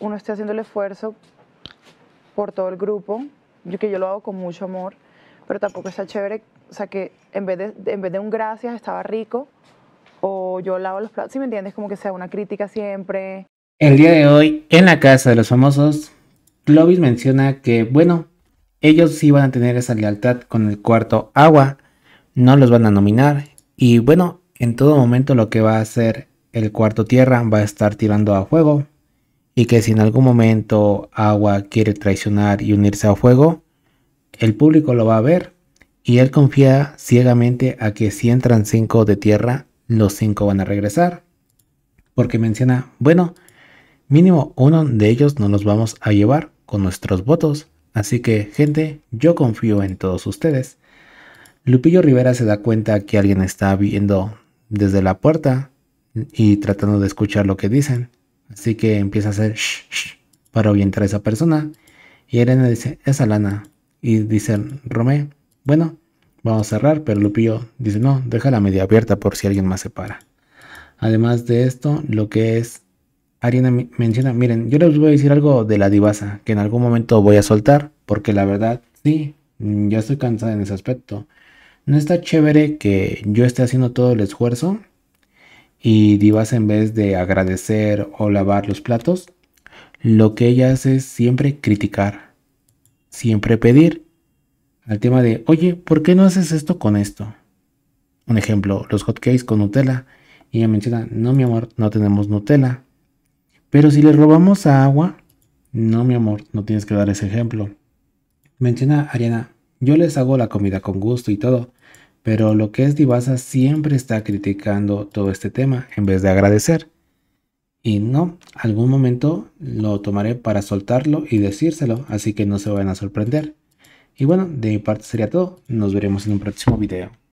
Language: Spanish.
uno esté haciendo el esfuerzo por todo el grupo, yo que yo lo hago con mucho amor, pero tampoco está chévere, o sea, que en vez de, en vez de un gracias estaba rico, o yo lavo los platos, si me entiendes, como que sea una crítica siempre. El día de hoy, en la casa de los famosos, Clovis menciona que, bueno, ellos sí van a tener esa lealtad con el cuarto agua, no los van a nominar, y bueno, en todo momento lo que va a hacer el cuarto tierra va a estar tirando a juego, y que si en algún momento Agua quiere traicionar y unirse a fuego, el público lo va a ver y él confía ciegamente a que si entran cinco de tierra, los cinco van a regresar. Porque menciona, bueno, mínimo uno de ellos nos los vamos a llevar con nuestros votos. Así que, gente, yo confío en todos ustedes. Lupillo Rivera se da cuenta que alguien está viendo desde la puerta y tratando de escuchar lo que dicen. Así que empieza a hacer shh, para orientar a esa persona. Y Elena dice, esa lana. Y dice Romé, bueno, vamos a cerrar, pero Lupillo dice, no, deja la media abierta por si alguien más se para. Además de esto, lo que es, Ariana menciona, miren, yo les voy a decir algo de la divasa, que en algún momento voy a soltar, porque la verdad, sí, mm, ya estoy cansada en ese aspecto. No está chévere que yo esté haciendo todo el esfuerzo y divas en vez de agradecer o lavar los platos, lo que ella hace es siempre criticar, siempre pedir. Al tema de, oye, ¿por qué no haces esto con esto? Un ejemplo, los hotcakes con Nutella. Y ella menciona, no mi amor, no tenemos Nutella. Pero si le robamos agua, no mi amor, no tienes que dar ese ejemplo. Menciona Ariana, yo les hago la comida con gusto y todo, pero lo que es Divasa siempre está criticando todo este tema en vez de agradecer. Y no, algún momento lo tomaré para soltarlo y decírselo, así que no se vayan a sorprender. Y bueno, de mi parte sería todo. Nos veremos en un próximo video.